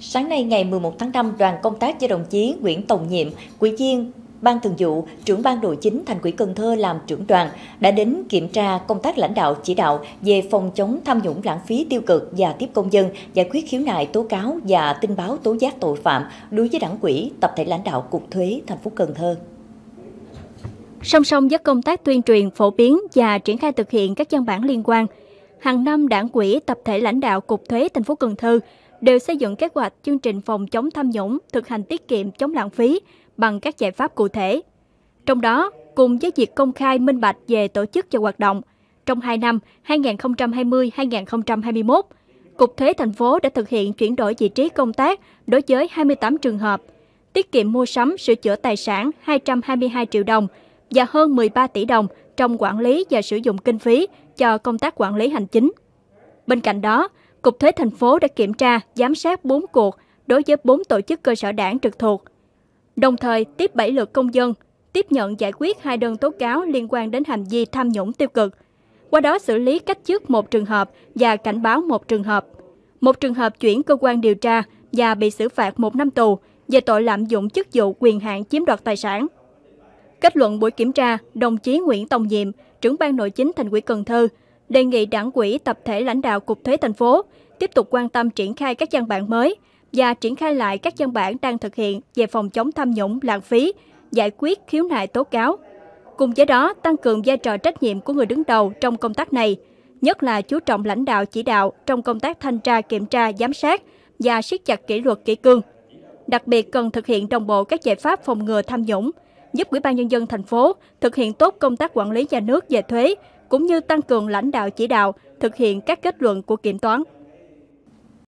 Sáng nay ngày 11 tháng 5, đoàn công tác do đồng chí Nguyễn Tổng Nhiệm, Quỹ viên Ban Thường vụ, trưởng ban nội chính thành quỹ Cần Thơ làm trưởng đoàn đã đến kiểm tra công tác lãnh đạo chỉ đạo về phòng chống tham nhũng lãng phí tiêu cực và tiếp công dân, giải quyết khiếu nại tố cáo và tin báo tố giác tội phạm đối với đảng quỹ, tập thể lãnh đạo cục thuế thành phố Cần Thơ. Song song với công tác tuyên truyền, phổ biến và triển khai thực hiện các văn bản liên quan, hàng năm đảng quỹ tập thể lãnh đạo cục thuế thành phố Cần Thơ đều xây dựng kế hoạch chương trình phòng chống tham nhũng, thực hành tiết kiệm chống lãng phí bằng các giải pháp cụ thể. Trong đó, cùng với việc công khai minh bạch về tổ chức và hoạt động, trong 2 năm 2020-2021, Cục Thuế thành phố đã thực hiện chuyển đổi vị trí công tác đối với 28 trường hợp, tiết kiệm mua sắm sửa chữa tài sản 222 triệu đồng và hơn 13 tỷ đồng trong quản lý và sử dụng kinh phí cho công tác quản lý hành chính. Bên cạnh đó, Cục thuế thành phố đã kiểm tra, giám sát 4 cuộc đối với 4 tổ chức cơ sở đảng trực thuộc. Đồng thời, tiếp 7 lượt công dân, tiếp nhận giải quyết hai đơn tố cáo liên quan đến hành vi tham nhũng tiêu cực. Qua đó xử lý cách chức một trường hợp và cảnh báo một trường hợp. Một trường hợp chuyển cơ quan điều tra và bị xử phạt một năm tù về tội lạm dụng chức vụ quyền hạn chiếm đoạt tài sản. Kết luận buổi kiểm tra, đồng chí Nguyễn Tông Nhiệm, trưởng ban nội chính thành ủy Cần Thơ, đề nghị đảng quỹ tập thể lãnh đạo Cục Thuế thành phố tiếp tục quan tâm triển khai các văn bản mới và triển khai lại các văn bản đang thực hiện về phòng chống tham nhũng, lãng phí, giải quyết khiếu nại tố cáo. Cùng với đó, tăng cường vai trò trách nhiệm của người đứng đầu trong công tác này, nhất là chú trọng lãnh đạo chỉ đạo trong công tác thanh tra kiểm tra giám sát và siết chặt kỷ luật kỷ cương. Đặc biệt cần thực hiện đồng bộ các giải pháp phòng ngừa tham nhũng, giúp Ủy ban nhân dân thành phố thực hiện tốt công tác quản lý nhà nước về thuế, cũng như tăng cường lãnh đạo chỉ đạo thực hiện các kết luận của kiểm toán